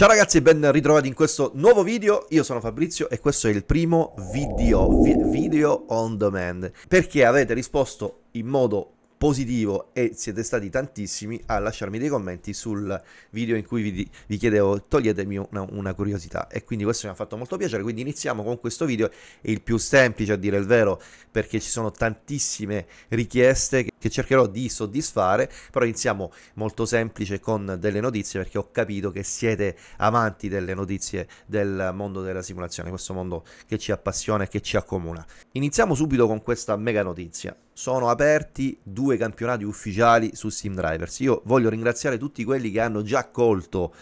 Ciao ragazzi e ben ritrovati in questo nuovo video, io sono Fabrizio e questo è il primo video, vi video on demand, perché avete risposto in modo positivo e siete stati tantissimi a lasciarmi dei commenti sul video in cui vi, vi chiedevo toglietemi una, una, curiosità e quindi questo mi ha fatto molto piacere quindi iniziamo con questo video è il più semplice a dire il vero perché ci sono tantissime richieste che, che cercherò di soddisfare però iniziamo molto semplice con delle notizie perché ho capito che siete amanti delle notizie del mondo della simulazione questo mondo che ci appassiona e che ci accomuna iniziamo subito con questa mega notizia sono aperti due campionati ufficiali su Steam Drivers. Io voglio ringraziare tutti quelli che hanno già colto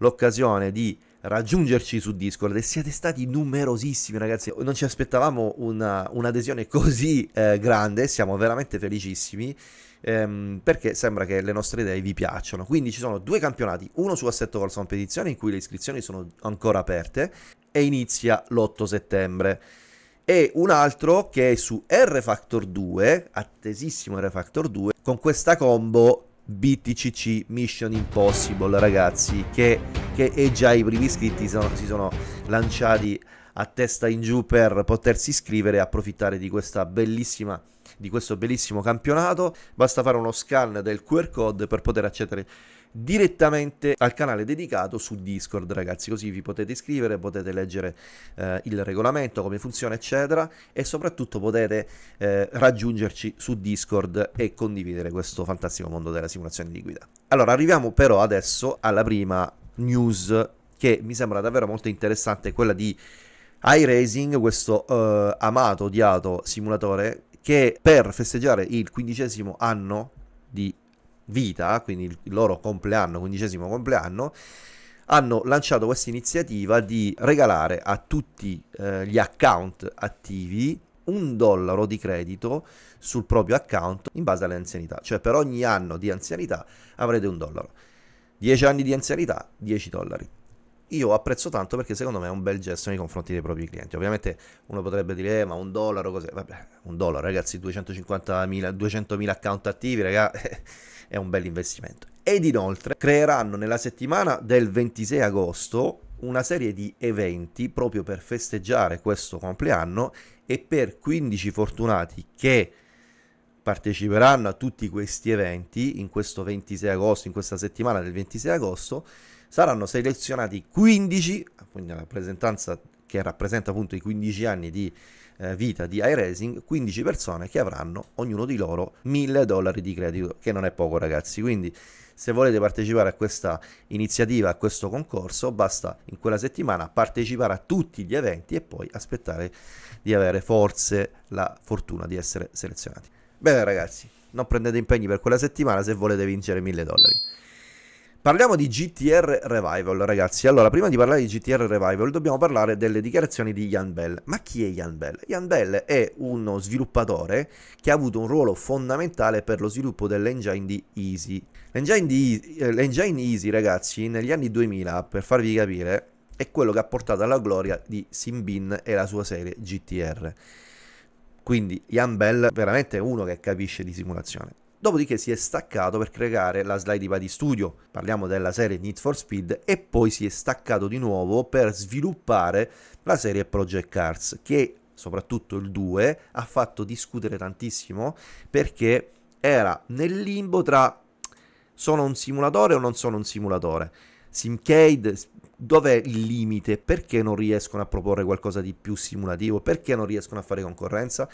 l'occasione di raggiungerci su Discord e siete stati numerosissimi ragazzi non ci aspettavamo una, un'adesione così eh, grande siamo veramente felicissimi ehm, perché sembra che le nostre idee vi piacciono quindi ci sono due campionati uno su Assetto Corsa Competizione in cui le iscrizioni sono ancora aperte e inizia l'8 settembre e un altro che è su R-Factor 2, attesissimo R-Factor 2, con questa combo BTCC Mission Impossible, ragazzi, che, che e già i primi iscritti sono, si sono lanciati a testa in giù per potersi iscrivere e approfittare di questa bellissima di questo bellissimo campionato basta fare uno scan del QR code per poter accedere direttamente al canale dedicato su Discord, ragazzi. Così vi potete iscrivere, potete leggere eh, il regolamento, come funziona, eccetera. E soprattutto potete eh, raggiungerci su Discord e condividere questo fantastico mondo della simulazione di guida. Allora, arriviamo però adesso alla prima news che mi sembra davvero molto interessante, quella di iRacing, questo eh, amato, odiato simulatore che per festeggiare il quindicesimo anno di vita, quindi il loro compleanno, quindicesimo compleanno, hanno lanciato questa iniziativa di regalare a tutti eh, gli account attivi un dollaro di credito sul proprio account in base alle anzianità, cioè per ogni anno di anzianità avrete un dollaro. 10 anni di anzianità, 10 dollari. Io apprezzo tanto perché secondo me è un bel gesto nei confronti dei propri clienti. Ovviamente uno potrebbe dire, eh, ma un dollaro cos'è? Vabbè, un dollaro ragazzi, 250.000, 200.000 account attivi, ragazzi. è un bel investimento. Ed inoltre creeranno nella settimana del 26 agosto una serie di eventi proprio per festeggiare questo compleanno e per 15 fortunati che parteciperanno a tutti questi eventi in questo 26 agosto, in questa settimana del 26 agosto, saranno selezionati 15, quindi la rappresentanza che rappresenta appunto i 15 anni di eh, vita di iRacing 15 persone che avranno ognuno di loro 1000 dollari di credito, che non è poco ragazzi, quindi se volete partecipare a questa iniziativa, a questo concorso, basta in quella settimana partecipare a tutti gli eventi e poi aspettare di avere forse la fortuna di essere selezionati. Bene ragazzi, non prendete impegni per quella settimana se volete vincere 1000 dollari. Parliamo di GTR Revival, ragazzi. Allora, prima di parlare di GTR Revival, dobbiamo parlare delle dichiarazioni di Jan Bell. Ma chi è Jan Bell? Jan Bell è uno sviluppatore che ha avuto un ruolo fondamentale per lo sviluppo dell'engine di Easy. L'engine, di, eh, l'engine Easy, ragazzi, negli anni 2000, per farvi capire, è quello che ha portato alla gloria di Simbin e la sua serie GTR. Quindi Jan Bell veramente uno che capisce di simulazione dopodiché si è staccato per creare la slide IPA di studio, parliamo della serie Need for Speed, e poi si è staccato di nuovo per sviluppare la serie Project Cars, che soprattutto il 2 ha fatto discutere tantissimo perché era nel limbo tra sono un simulatore o non sono un simulatore. Simcade, dov'è il limite? Perché non riescono a proporre qualcosa di più simulativo? Perché non riescono a fare concorrenza?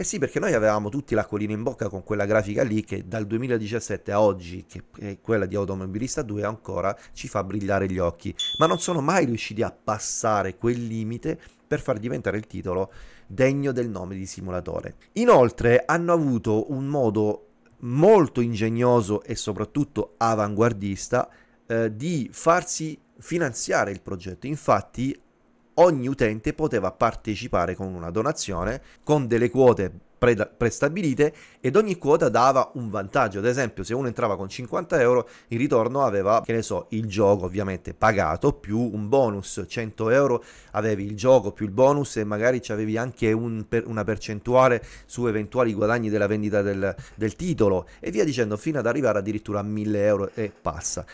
Eh sì, perché noi avevamo tutti l'acquolina in bocca con quella grafica lì che dal 2017 a oggi, che è quella di Automobilista 2 ancora, ci fa brillare gli occhi. Ma non sono mai riusciti a passare quel limite per far diventare il titolo degno del nome di simulatore. Inoltre hanno avuto un modo molto ingegnoso e soprattutto avanguardista eh, di farsi finanziare il progetto. Infatti ogni utente poteva partecipare con una donazione, con delle quote prestabilite ed ogni quota dava un vantaggio. Ad esempio, se uno entrava con 50 euro, in ritorno aveva, che ne so, il gioco ovviamente pagato più un bonus. 100 euro avevi il gioco più il bonus e magari avevi anche un per una percentuale su eventuali guadagni della vendita del, del titolo e via dicendo, fino ad arrivare addirittura a 1000 euro e passa.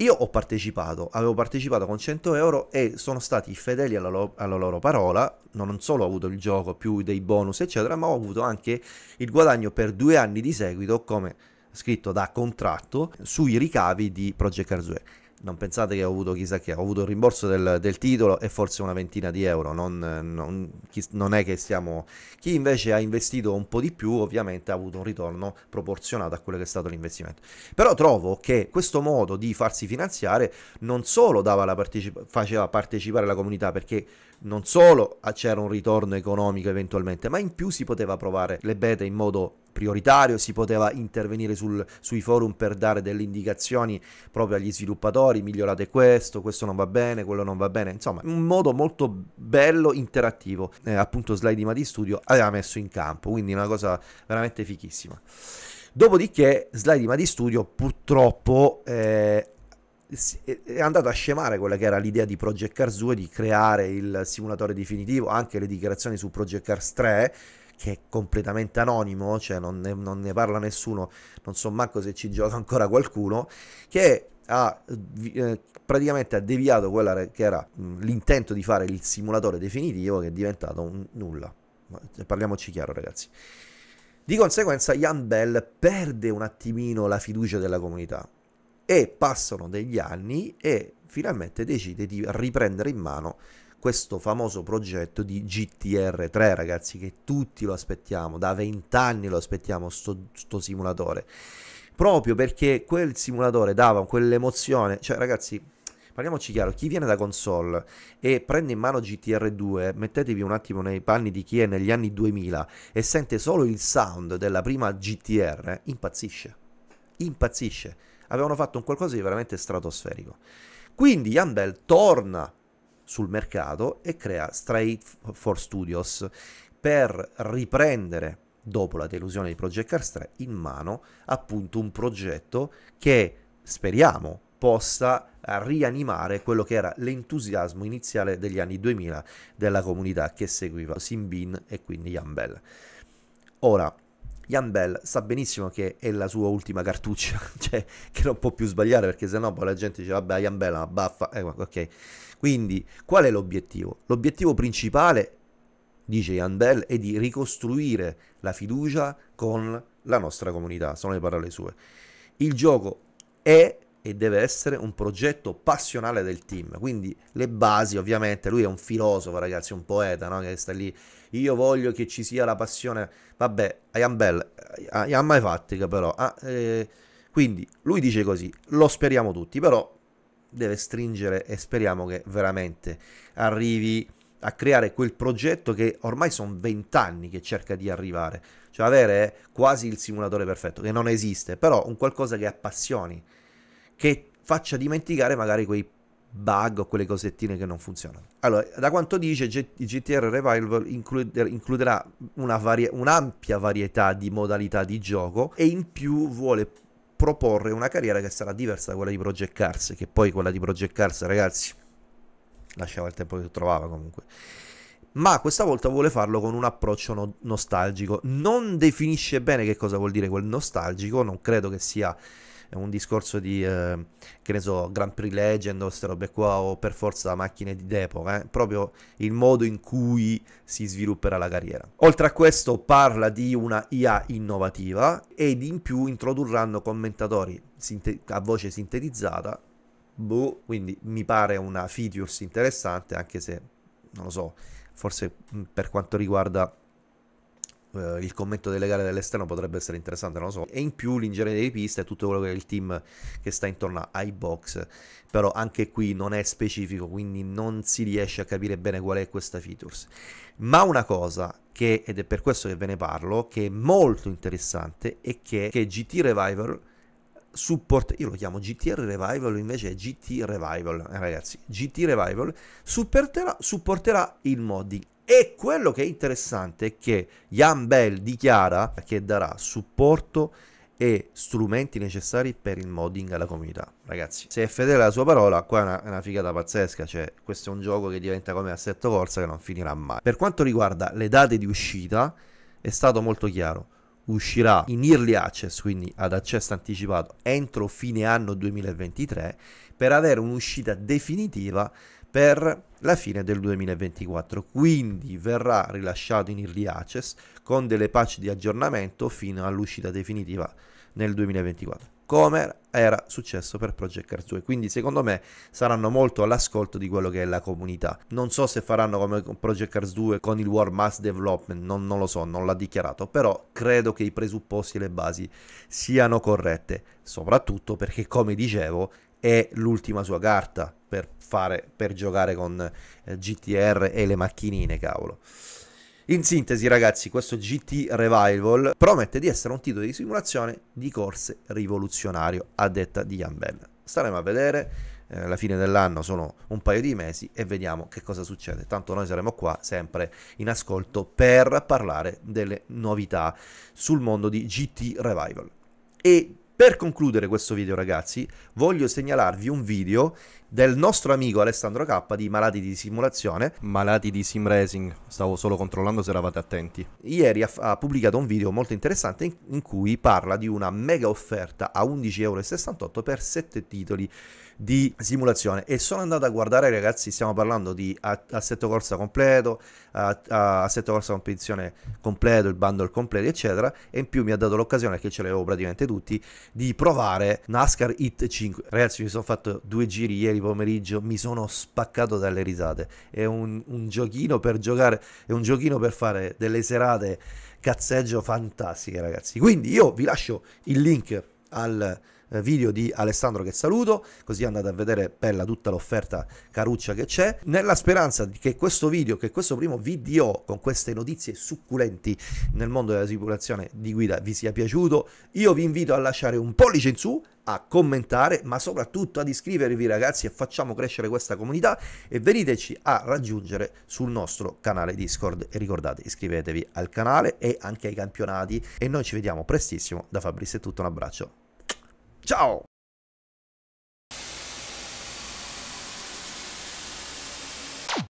Io ho partecipato, avevo partecipato con 100 euro e sono stati fedeli alla, lo- alla, loro parola, non solo ho avuto il gioco più dei bonus eccetera, ma ho avuto anche il guadagno per due anni di seguito come scritto da contratto sui ricavi di Project Arzue non pensate che ho avuto chissà che, ho avuto il rimborso del, del titolo e forse una ventina di euro, non, non, chi, non, è che siamo... Chi invece ha investito un po' di più ovviamente ha avuto un ritorno proporzionato a quello che è stato l'investimento. Però trovo che questo modo di farsi finanziare non solo partecipa, faceva partecipare la comunità perché non solo c'era un ritorno economico eventualmente, ma in più si poteva provare le beta in modo prioritario, si poteva intervenire sul, sui forum per dare delle indicazioni proprio agli sviluppatori, migliorate questo, questo non va bene, quello non va bene, insomma un modo molto bello, interattivo, eh, appunto Slidima di Studio aveva messo in campo, quindi una cosa veramente fichissima. Dopodiché Slidima di Studio purtroppo eh, è andato a scemare quella che era l'idea di Project Cars 2 di creare il simulatore definitivo, anche le dichiarazioni su Project Cars 3 che è completamente anonimo, cioè non ne, non ne parla nessuno, non so manco se ci gioca ancora qualcuno, che ha eh, praticamente ha deviato quello che era mh, mm, l'intento di fare il simulatore definitivo che è diventato un nulla. Cioè, parliamoci chiaro ragazzi. Di conseguenza Jan Bell perde un attimino la fiducia della comunità e passano degli anni e finalmente decide di riprendere in mano questo famoso progetto di GTR3 ragazzi che tutti lo aspettiamo, da vent'anni lo aspettiamo sto, sto simulatore, proprio perché quel simulatore dava quell'emozione, cioè ragazzi parliamoci chiaro, chi viene da console e prende in mano GTR2, mettetevi un attimo nei panni di chi è negli anni 2000 e sente solo il sound della prima GTR, impazzisce, impazzisce. Avevano fatto un qualcosa di veramente stratosferico. Quindi Yandel torna sul mercato e crea Straight for Studios per riprendere dopo la delusione di Project Cars 3 in mano appunto un progetto che speriamo possa eh, rianimare quello che era l'entusiasmo iniziale degli anni 2000 della comunità che seguiva Simbin e quindi Bell. Ora, Jan Bell sa benissimo che è la sua ultima cartuccia, cioè che non può più sbagliare perché sennò poi la gente dice vabbè Jan Bell ma baffa, eh, ok. Quindi qual è l'obiettivo? L'obiettivo principale, dice Jan Bell, è di ricostruire la fiducia con la nostra comunità, sono le parole sue. Il gioco è e deve essere un progetto passionale del team. Quindi le basi, ovviamente, lui è un filosofo, ragazzi, un poeta, no? Che sta lì, io voglio che ci sia la passione. Vabbè, Ian Bell, eh, ah, ha mai fattica però. Ah, eh, quindi lui dice così, lo speriamo tutti, però deve stringere e speriamo che veramente arrivi a creare quel progetto che ormai sono vent'anni che cerca di arrivare, cioè avere quasi il simulatore perfetto, che non esiste, però un qualcosa che appassioni, che faccia dimenticare magari quei bug o quelle cosettine che non funzionano. Allora, da quanto dice, il GTR Revival includerà varie, un'ampia varietà di modalità di gioco e in più vuole proporre una carriera che sarà diversa da quella di Project Cars, che poi quella di Project Cars, ragazzi, lasciava il tempo che trovava comunque. Ma questa volta vuole farlo con un approccio no- nostalgico. Non definisce bene che cosa vuol dire quel nostalgico, non credo che sia un discorso di, eh, che ne so, Grand Prix Legend o queste robe qua o per forza macchine di d'epoca, eh? proprio il modo in cui si svilupperà la carriera. Oltre a questo parla di una IA innovativa ed in più introdurranno commentatori sinte- a voce sintetizzata, boh, quindi mi pare una features interessante anche se, non lo so, forse mm, per quanto riguarda eh, il commento delle gare dall'esterno potrebbe essere interessante, non lo so. E in più l'ingegnere di pista e tutto quello che è il team che sta intorno ai box, però anche qui non è specifico, quindi non si riesce a capire bene qual è questa features. Ma una cosa che, ed è per questo che ve ne parlo, che è molto interessante è che, che GT Revival supporta, io lo chiamo GTR Revival, invece è GT Revival, eh, ragazzi, GT Revival supporterà, supporterà il modding e quello che è interessante è che Jan Bell dichiara che darà supporto e strumenti necessari per il modding alla comunità. Ragazzi, se è fedele alla sua parola, qua è una, è una, figata pazzesca, cioè questo è un gioco che diventa come Assetto Corsa che non finirà mai. Per quanto riguarda le date di uscita, è stato molto chiaro. Uscirà in early access, quindi ad accesso anticipato, entro fine anno 2023 per avere un'uscita definitiva per la fine del 2024, quindi verrà rilasciato in early access con delle patch di aggiornamento fino all'uscita definitiva nel 2024, come era successo per Project Cars 2. Quindi secondo me saranno molto all'ascolto di quello che è la comunità. Non so se faranno come Project Cars 2 con il War Mass Development, non, non lo so, non l'ha dichiarato, però credo che i presupposti e le basi siano corrette, soprattutto perché come dicevo è l'ultima sua carta per, fare, per giocare con eh, GTR e le macchinine, cavolo. In sintesi, ragazzi, questo GT Revival promette di essere un titolo di simulazione di corse rivoluzionario, a detta di Jan Ben. Staremo a vedere, eh, alla fine dell'anno sono un paio di mesi e vediamo che cosa succede. Tanto noi saremo qua sempre in ascolto per parlare delle novità sul mondo di GT Revival. E per concludere questo video ragazzi voglio segnalarvi un video del nostro amico Alessandro K di Malati di Simulazione. Malati di Sim Racing, stavo solo controllando se eravate attenti. Ieri ha, ha pubblicato un video molto interessante in, in, cui parla di una mega offerta a 11,68€ per 7 titoli di simulazione e sono andato a guardare ragazzi stiamo parlando di assetto corsa completo assetto corsa competizione completo il bundle completo eccetera e in più mi ha dato l'occasione che ce l'avevo praticamente tutti di provare NASCAR Hit 5 ragazzi mi sono fatto due giri ieri di pomeriggio mi sono spaccato dalle risate. È un, un giochino per giocare, è un giochino per fare delle serate cazzeggio fantastiche, ragazzi. Quindi io vi lascio il link al eh, video di Alessandro che saluto, così andate a vedere bella tutta l'offerta caruccia che c'è, nella speranza che questo video, che questo primo video con queste notizie succulenti nel mondo della simulazione di guida vi sia piaciuto, io vi invito a lasciare un pollice in su, a commentare, ma soprattutto ad iscrivervi ragazzi e facciamo crescere questa comunità e veniteci a raggiungere sul nostro canale Discord e ricordate iscrivetevi al canale e anche ai campionati e noi ci vediamo prestissimo da Fabrizio è tutto un abbraccio Chao.